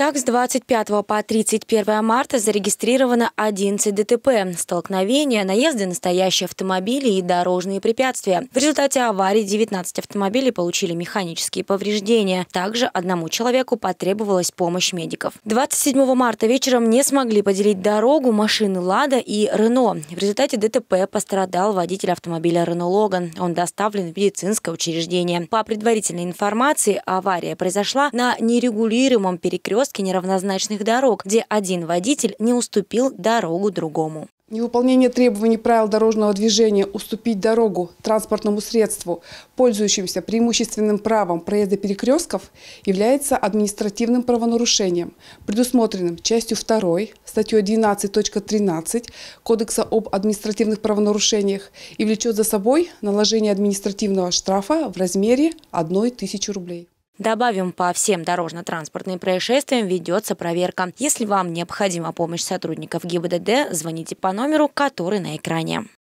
Так, с 25 по 31 марта зарегистрировано 11 ДТП, столкновения, наезды настоящие автомобили и дорожные препятствия. В результате аварии 19 автомобилей получили механические повреждения. Также одному человеку потребовалась помощь медиков. 27 марта вечером не смогли поделить дорогу машины «Лада» и «Рено». В результате ДТП пострадал водитель автомобиля «Рено Логан». Он доставлен в медицинское учреждение. По предварительной информации, авария произошла на нерегулируемом перекрестке перекрестке неравнозначных дорог, где один водитель не уступил дорогу другому. Невыполнение требований правил дорожного движения уступить дорогу транспортному средству, пользующимся преимущественным правом проезда перекрестков, является административным правонарушением, предусмотренным частью 2 статьей 12.13 Кодекса об административных правонарушениях и влечет за собой наложение административного штрафа в размере 1 тысячи рублей. Добавим, по всем дорожно-транспортным происшествиям ведется проверка. Если вам необходима помощь сотрудников ГИБДД, звоните по номеру, который на экране.